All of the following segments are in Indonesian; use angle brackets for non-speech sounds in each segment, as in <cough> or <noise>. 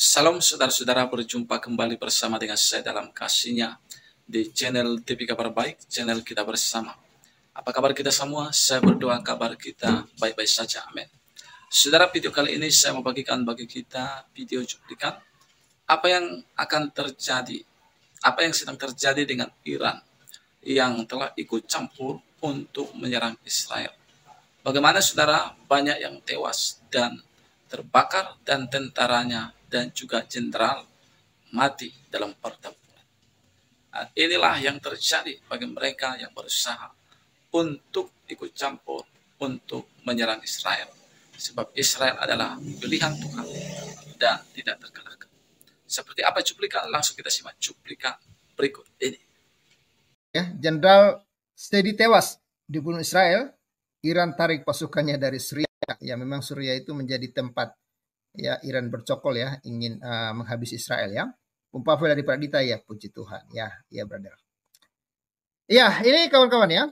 Salam saudara-saudara, berjumpa kembali bersama dengan saya dalam kasihnya di channel TV Kabar Baik, channel kita bersama. Apa kabar kita semua? Saya berdoa kabar kita baik-baik saja, amin. Saudara, video kali ini saya membagikan bagi kita video cuplikan apa yang akan terjadi, apa yang sedang terjadi dengan Iran yang telah ikut campur untuk menyerang Israel. Bagaimana saudara banyak yang tewas dan terbakar dan tentaranya dan juga jenderal mati dalam pertempuran. Nah, inilah yang terjadi bagi mereka yang berusaha untuk ikut campur untuk menyerang Israel. Sebab Israel adalah pilihan Tuhan dan tidak terkalahkan. Seperti apa cuplikan? Langsung kita simak cuplikan berikut ini. Ya, Jenderal Steady tewas dibunuh Israel. Iran tarik pasukannya dari Syria Ya memang Suriah itu menjadi tempat ya Iran bercokol ya ingin uh, eh, menghabisi Israel ya. Umpama dari Pradita ya puji Tuhan ya ya brother. Ya ini kawan-kawan ya.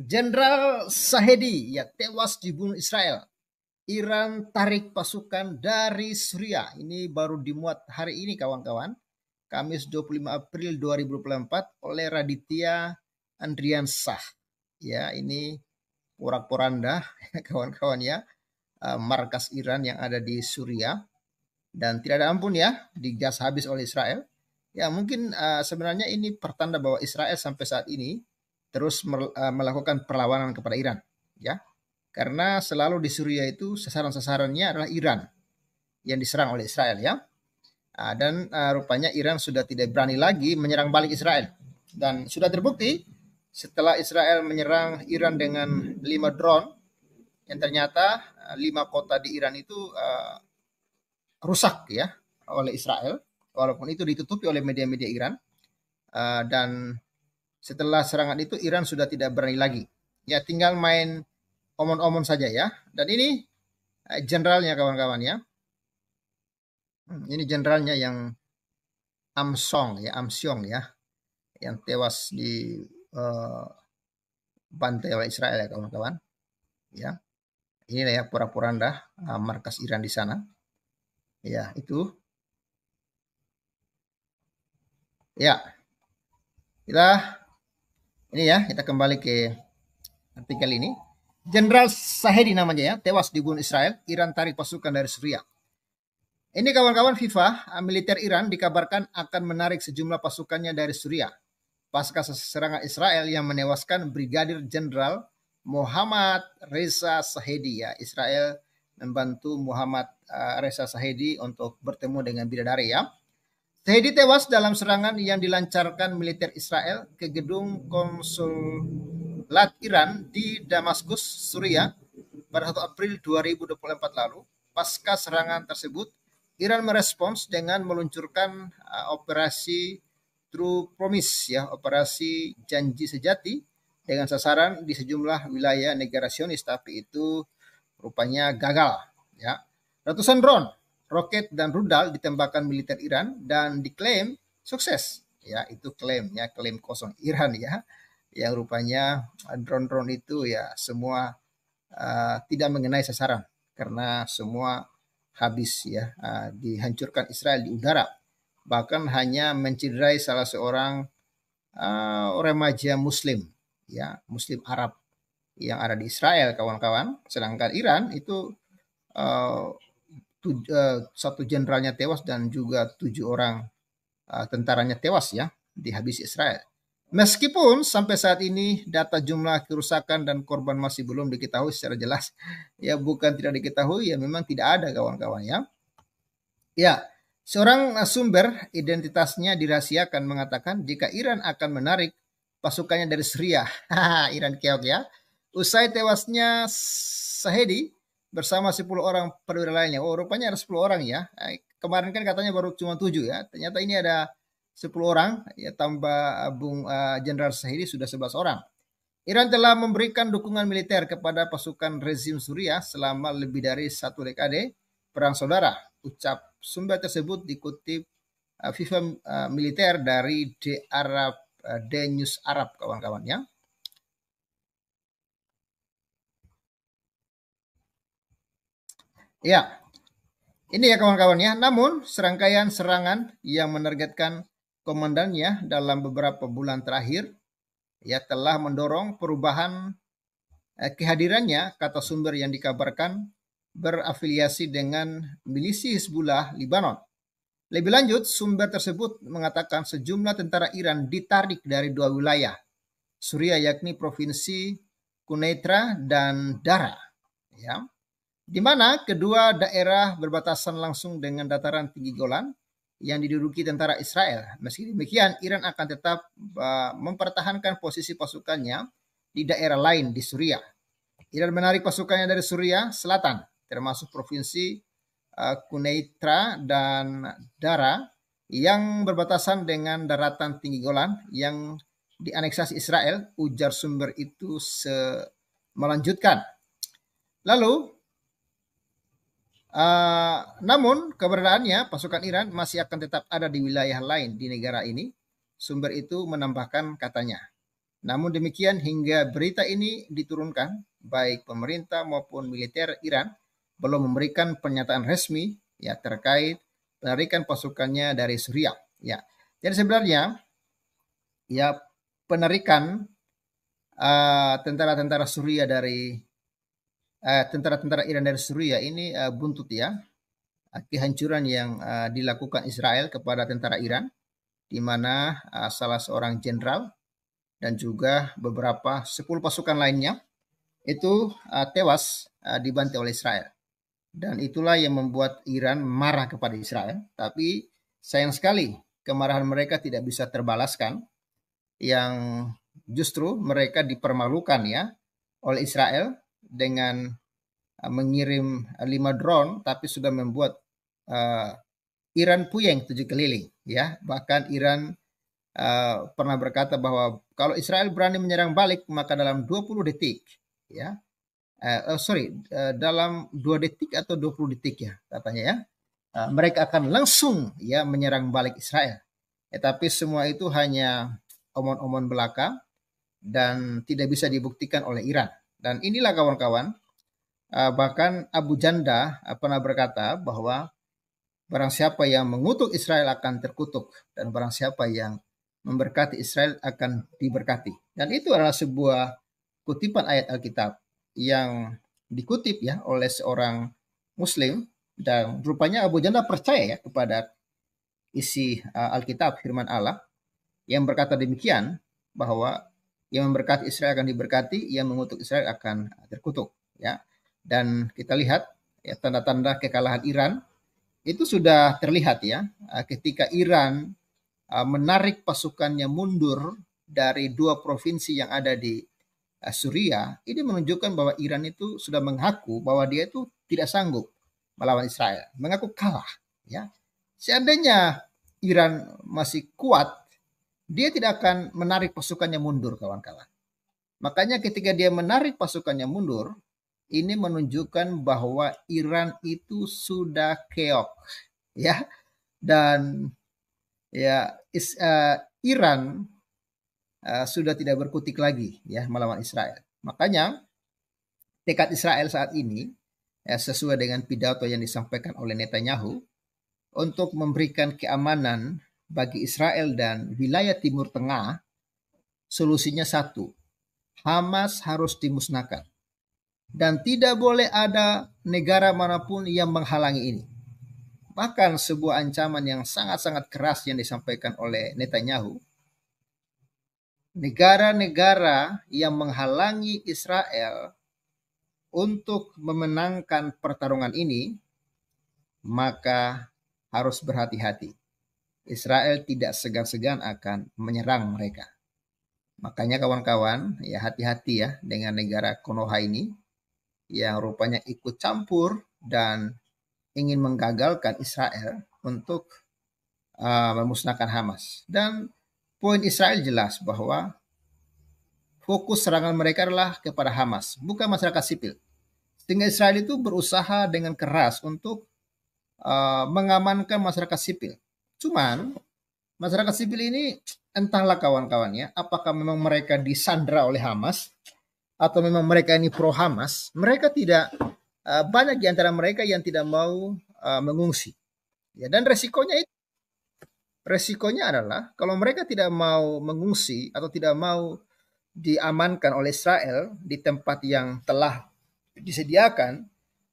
Jenderal Sahedi ya tewas dibunuh Israel. Iran tarik pasukan dari Suriah. Ini baru dimuat hari ini kawan-kawan. Kamis 25 April 2024 oleh Raditya Andriansah. Ya, ini porak-poranda <laughs> kawan-kawan ya eh, markas Iran yang ada di Suriah dan tidak ada ampun ya digas habis oleh Israel. Ya mungkin eh, sebenarnya ini pertanda bahwa Israel sampai saat ini terus eh, melakukan perlawanan kepada Iran ya. Karena selalu di Suriah itu sasaran-sasarannya adalah Iran yang diserang oleh Israel ya. Ah, dan rupanya Iran sudah tidak berani lagi menyerang balik Israel dan sudah terbukti setelah Israel menyerang Iran dengan lima drone yang ternyata eh, lima kota di Iran itu uh, rusak ya oleh Israel walaupun itu ditutupi oleh media-media Iran uh, dan setelah serangan itu Iran sudah tidak berani lagi ya tinggal main omon-omon saja ya dan ini uh, kawan-kawan ya hmm, ini jenderalnya yang Amsong ya Amsong ya yang tewas di Eh, pantai Bantera Israel ya kawan-kawan. Ya. Ini ya pura pura eh, markas Iran di sana. Ya, itu. Ya. Kita ini ya, kita kembali ke artikel ini. Jenderal Sahedi namanya ya, tewas di dibunuh Israel, Iran tarik pasukan dari Suriah. Ini kawan-kawan FIFA, eh, militer Iran dikabarkan akan menarik sejumlah pasukannya dari Suriah pasca serangan Israel yang menewaskan Brigadir Jenderal Muhammad Reza Sahedi ya. Israel membantu Muhammad eh, Reza Sahedi untuk bertemu dengan bidadari ya. Sahedi tewas dalam serangan yang dilancarkan militer Israel ke gedung konsulat Iran di Damaskus, Suriah pada 1 April 2024 lalu. Pasca serangan tersebut, Iran merespons dengan meluncurkan eh, operasi True Promise ya operasi janji sejati dengan sasaran di sejumlah wilayah negara Sionis tapi itu rupanya gagal ya. Ratusan drone, roket dan rudal ditembakkan militer Iran dan diklaim sukses. Ya, itu klaimnya klaim kosong Iran ya. Yang rupanya drone-drone itu ya semua uh, tidak mengenai sasaran karena semua habis ya uh, dihancurkan Israel di udara bahkan hanya mencederai salah seorang uh, remaja muslim ya muslim Arab yang ada di Israel kawan-kawan sedangkan Iran itu uh, uh, satu jenderalnya tewas dan juga tujuh orang uh, tentaranya tewas ya dihabisi Israel Meskipun sampai saat ini data jumlah kerusakan dan korban masih belum diketahui secara jelas, ya bukan tidak diketahui, ya memang tidak ada kawan-kawan ya. Ya, Seorang sumber identitasnya dirahasiakan mengatakan jika Iran akan menarik pasukannya dari Suriah. Iran keok ya. Usai tewasnya Sahedi bersama 10 orang perwira lainnya. Oh, rupanya ada 10 orang ya. Eh, kemarin kan katanya baru cuma 7 ya. Ternyata ini ada 10 orang ya tambah Bung eh, Jenderal uh, Sahedi sudah 11 orang. Iran telah memberikan dukungan militer kepada pasukan rezim Suriah selama lebih dari satu dekade perang saudara, ucap sumber tersebut dikutip uh, FIFA uh, militer dari The Arab uh, The News Arab kawan-kawan ya. Ya. Ini ya kawan-kawan ya. Namun serangkaian serangan yang menargetkan komandannya dalam beberapa bulan terakhir ya telah mendorong perubahan eh, kehadirannya kata sumber yang dikabarkan berafiliasi dengan milisi Hezbollah Lebanon. Lebih lanjut, sumber tersebut mengatakan sejumlah tentara Iran ditarik dari dua wilayah, Suriah yakni provinsi Kunetra dan Dara. Ya. Di mana kedua daerah berbatasan langsung dengan dataran tinggi Golan yang diduduki tentara Israel. Meski demikian, Iran akan tetap mempertahankan posisi pasukannya di daerah lain di Suriah. Iran menarik pasukannya dari Suriah Selatan termasuk provinsi eh, Kuneitra dan Dara yang berbatasan dengan daratan tinggi Golan yang dianeksasi Israel, ujar sumber itu melanjutkan. Lalu, uh, namun keberadaannya pasukan Iran masih akan tetap ada di wilayah lain di negara ini. Sumber itu menambahkan katanya. Namun demikian hingga berita ini diturunkan, baik pemerintah maupun militer Iran belum memberikan pernyataan resmi ya terkait penarikan pasukannya dari Suriah. Ya, jadi sebenarnya ya penarikan eh, tentara-tentara uh, Suriah dari eh, tentara-tentara Iran dari Suriah ini uh, buntut ya kehancuran yang uh, dilakukan Israel kepada tentara Iran, di mana uh, salah seorang jenderal dan juga beberapa sepuluh pasukan lainnya itu uh, tewas uh, dibantai oleh Israel. Dan itulah yang membuat Iran marah kepada Israel. Tapi sayang sekali kemarahan mereka tidak bisa terbalaskan. Yang justru mereka dipermalukan ya oleh Israel dengan eh, mengirim eh, lima drone tapi sudah membuat uh, Iran puyeng tujuh keliling ya bahkan Iran uh, pernah berkata bahwa kalau Israel berani menyerang balik maka dalam 20 detik ya uh, sorry uh, dalam dua detik atau 20 detik ya katanya ya uh, mereka akan langsung ya menyerang balik Israel. Tetapi tapi semua itu hanya omon-omon belaka dan tidak bisa dibuktikan oleh Iran. Dan inilah kawan-kawan uh, bahkan Abu Janda uh, pernah berkata bahwa barang siapa yang mengutuk Israel akan terkutuk dan barang siapa yang memberkati Israel akan diberkati. Dan itu adalah sebuah kutipan ayat Alkitab yang dikutip ya oleh seorang muslim dan rupanya Abu Janda percaya ya kepada isi uh, Alkitab firman Allah yang berkata demikian bahwa yang memberkati Israel akan diberkati, yang mengutuk Israel akan terkutuk ya. Dan kita lihat ya tanda-tanda kekalahan Iran itu sudah terlihat ya uh, ketika Iran uh, menarik pasukannya mundur dari dua provinsi yang ada di Eh, Suriah ini menunjukkan bahwa Iran itu sudah mengaku bahwa dia itu tidak sanggup melawan Israel, mengaku kalah. Ya, seandainya Iran masih kuat, dia tidak akan menarik pasukannya mundur, kawan-kawan. Makanya ketika dia menarik pasukannya mundur, ini menunjukkan bahwa Iran itu sudah keok, ya, dan ya is, uh, Iran Eh, sudah tidak berkutik lagi ya melawan Israel. Makanya tekad Israel saat ini ya, sesuai dengan pidato yang disampaikan oleh Netanyahu untuk memberikan keamanan bagi Israel dan wilayah Timur Tengah solusinya satu. Hamas harus dimusnahkan. Dan tidak boleh ada negara manapun yang menghalangi ini. Bahkan sebuah ancaman yang sangat-sangat keras yang disampaikan oleh Netanyahu negara-negara yang menghalangi Israel untuk memenangkan pertarungan ini, maka harus berhati-hati. Israel tidak segan-segan akan menyerang mereka. Makanya kawan-kawan, ya hati-hati ya dengan negara Konoha ini yang rupanya ikut campur dan ingin menggagalkan Israel untuk uh, memusnahkan Hamas. Dan poin Israel jelas bahwa fokus serangan mereka adalah kepada Hamas, bukan masyarakat sipil. Sehingga Israel itu berusaha dengan keras untuk uh, mengamankan masyarakat sipil. Cuman masyarakat sipil ini entahlah kawan-kawannya, apakah memang mereka disandra oleh Hamas atau memang mereka ini pro Hamas, mereka tidak uh, banyak di antara mereka yang tidak mau uh, mengungsi. Ya, dan resikonya itu Resikonya adalah kalau mereka tidak mau mengungsi atau tidak mau diamankan oleh Israel di tempat yang telah disediakan,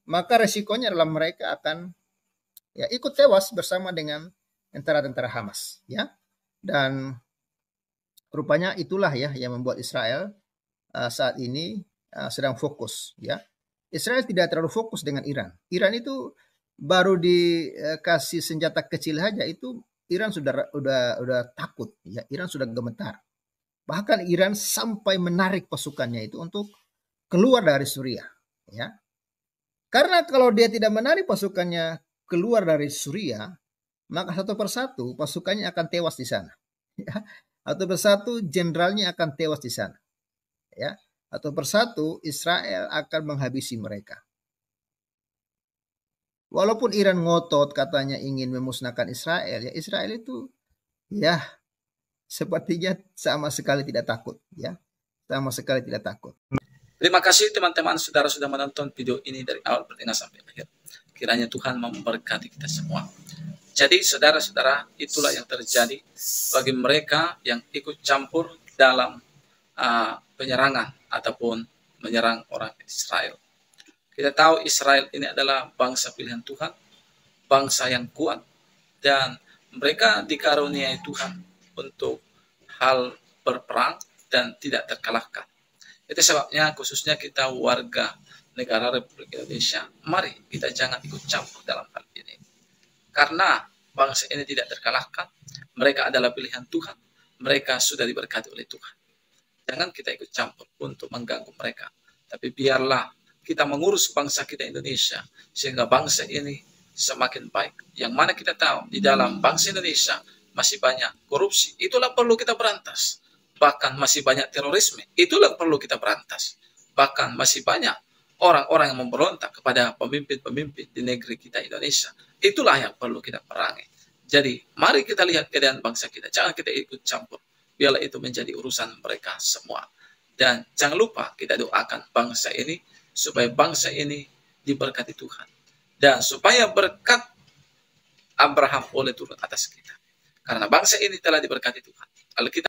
maka resikonya adalah mereka akan ya ikut tewas bersama dengan tentara-tentara Hamas, ya. Dan rupanya itulah ya yang membuat Israel uh, saat ini uh, sedang fokus, ya. Israel tidak terlalu fokus dengan Iran. Iran itu baru dikasih senjata kecil saja itu Iran sudah udah udah takut ya Iran sudah gemetar bahkan Iran sampai menarik pasukannya itu untuk keluar dari Suriah ya karena kalau dia tidak menarik pasukannya keluar dari Suriah maka satu persatu pasukannya akan tewas di sana ya atau persatu jenderalnya akan tewas di sana ya atau persatu Israel akan menghabisi mereka Walaupun Iran ngotot katanya ingin memusnahkan Israel, ya Israel itu ya sepertinya sama sekali tidak takut, ya sama sekali tidak takut. Terima kasih teman-teman saudara sudah menonton video ini dari awal pertengahan sampai akhir. Kiranya Tuhan memberkati kita semua. Jadi saudara-saudara itulah yang terjadi bagi mereka yang ikut campur dalam uh, penyerangan ataupun menyerang orang Israel. Kita tahu Israel ini adalah bangsa pilihan Tuhan, bangsa yang kuat, dan mereka dikaruniai Tuhan untuk hal berperang dan tidak terkalahkan. Itu sebabnya khususnya kita warga negara Republik Indonesia, mari kita jangan ikut campur dalam hal ini. Karena bangsa ini tidak terkalahkan, mereka adalah pilihan Tuhan, mereka sudah diberkati oleh Tuhan. Jangan kita ikut campur untuk mengganggu mereka. Tapi biarlah kita mengurus bangsa kita Indonesia sehingga bangsa ini semakin baik. Yang mana kita tahu di dalam bangsa Indonesia masih banyak korupsi. Itulah perlu kita berantas. Bahkan masih banyak terorisme. Itulah perlu kita berantas. Bahkan masih banyak orang-orang yang memberontak kepada pemimpin-pemimpin di negeri kita Indonesia. Itulah yang perlu kita perangi. Jadi mari kita lihat keadaan bangsa kita. Jangan kita ikut campur. Biarlah itu menjadi urusan mereka semua. Dan jangan lupa kita doakan bangsa ini supaya bangsa ini diberkati Tuhan dan supaya berkat Abraham oleh turun atas kita karena bangsa ini telah diberkati Tuhan Alkitab